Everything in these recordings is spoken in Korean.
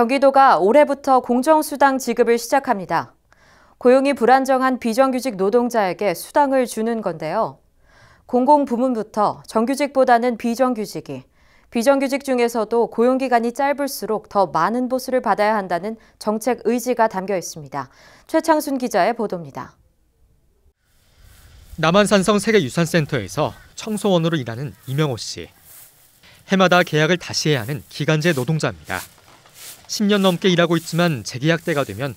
경기도가 올해부터 공정수당 지급을 시작합니다. 고용이 불안정한 비정규직 노동자에게 수당을 주는 건데요. 공공부문부터 정규직보다는 비정규직이, 비정규직 중에서도 고용기간이 짧을수록 더 많은 보수를 받아야 한다는 정책 의지가 담겨 있습니다. 최창순 기자의 보도입니다. 남한산성 세계유산센터에서 청소원으로 일하는 이명호 씨. 해마다 계약을 다시 해야 하는 기간제 노동자입니다. 10년 넘게 일하고 있지만 재계약 때가 되면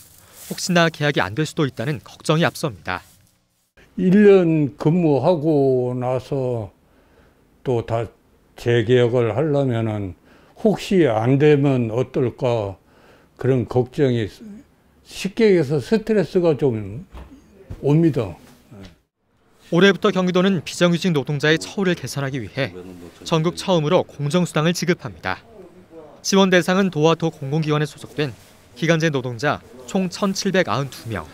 혹시나 계약이 안 될 수도 있다는 걱정이 앞섭니다. 1년 근무하고 나서 또 다 재계약을 하려면은 혹시 안 되면 어떨까 그런 걱정이 쉽게 얘서 스트레스가 좀 옵니다. 올해부터 경기도는 비정규직 노동자의 처우를 개선하기 위해 전국 처음으로 공정수당을 지급합니다. 지원 대상은 도와도 공공기관에 소속된 기간제 노동자 총 1,792명.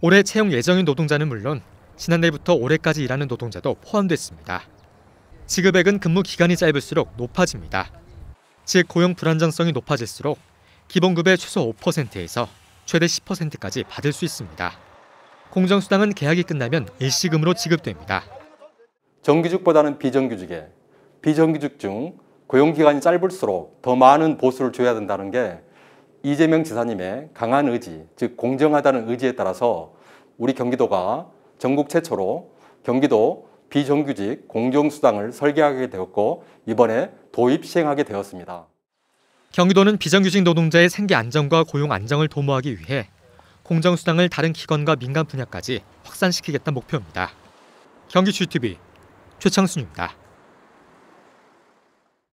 올해 채용 예정인 노동자는 물론 지난해부터 올해까지 일하는 노동자도 포함됐습니다. 지급액은 근무 기간이 짧을수록 높아집니다. 즉 고용 불안정성이 높아질수록 기본급의 최소 5%에서 최대 10%까지 받을 수 있습니다. 공정수당은 계약이 끝나면 일시금으로 지급됩니다. 정규직보다는 비정규직에 비정규직 중 고용기간이 짧을수록 더 많은 보수를 줘야 된다는 게 이재명 지사님의 강한 의지, 즉 공정하다는 의지에 따라서 우리 경기도가 전국 최초로 경기도 비정규직 공정수당을 설계하게 되었고 이번에 도입 시행하게 되었습니다. 경기도는 비정규직 노동자의 생계 안정과 고용 안정을 도모하기 위해 공정수당을 다른 기관과 민간 분야까지 확산시키겠다 목표입니다. 경기 GTV 최창순입니다.